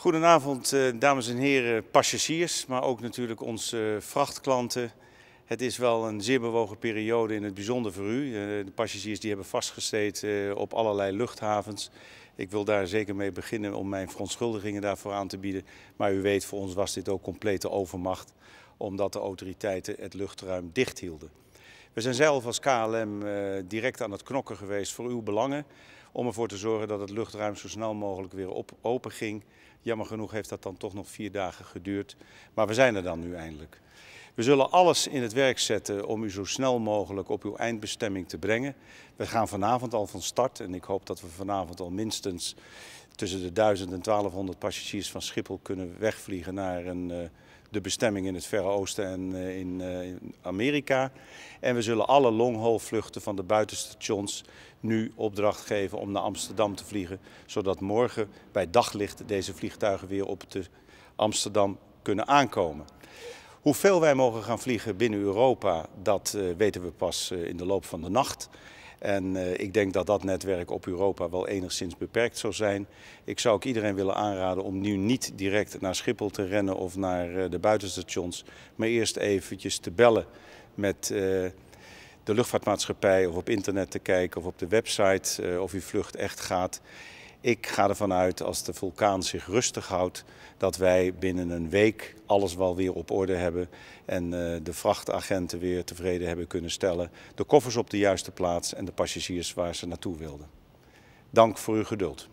Goedenavond, eh, dames en heren, passagiers, maar ook natuurlijk onze eh, vrachtklanten. Het is wel een zeer bewogen periode, in het bijzonder voor u. Eh, de passagiers die hebben vastgesteten op allerlei luchthavens. Ik wil daar zeker mee beginnen om mijn verontschuldigingen daarvoor aan te bieden. Maar u weet, voor ons was dit ook complete overmacht, omdat de autoriteiten het luchtruim dicht hielden. We zijn zelf als KLM direct aan het knokken geweest voor uw belangen om ervoor te zorgen dat het luchtruim zo snel mogelijk weer op, open ging. Jammer genoeg heeft dat dan toch nog vier dagen geduurd, maar we zijn er dan nu eindelijk. We zullen alles in het werk zetten om u zo snel mogelijk op uw eindbestemming te brengen. We gaan vanavond al van start en ik hoop dat we vanavond al minstens tussen de 1000 en 1200 passagiers van Schiphol kunnen wegvliegen naar een eh, de bestemming in het Verre Oosten en eh, eh, in Amerika. En we zullen alle longhaulvluchten van de buitenstations nu opdracht geven om naar Amsterdam te vliegen. Zodat morgen bij daglicht deze vliegtuigen weer op de Amsterdam kunnen aankomen. Hoeveel wij mogen gaan vliegen binnen Europa, dat eh, weten we pas in de loop van de nacht. En eh, ik denk dat dat netwerk op Europa wel enigszins beperkt zou zijn. Ik zou ook iedereen willen aanraden om nu niet direct naar Schiphol te rennen of naar eh, de buitenstations. Maar eerst eventjes te bellen met... Eh, de luchtvaartmaatschappij of op internet te kijken of op de website of uw vlucht echt gaat. Ik ga ervan uit als de vulkaan zich rustig houdt dat wij binnen een week alles wel weer op orde hebben en eh, de vrachtagenten weer tevreden hebben kunnen stellen. De koffers op de juiste plaats en de passagiers waar ze naartoe wilden. Dank voor uw geduld.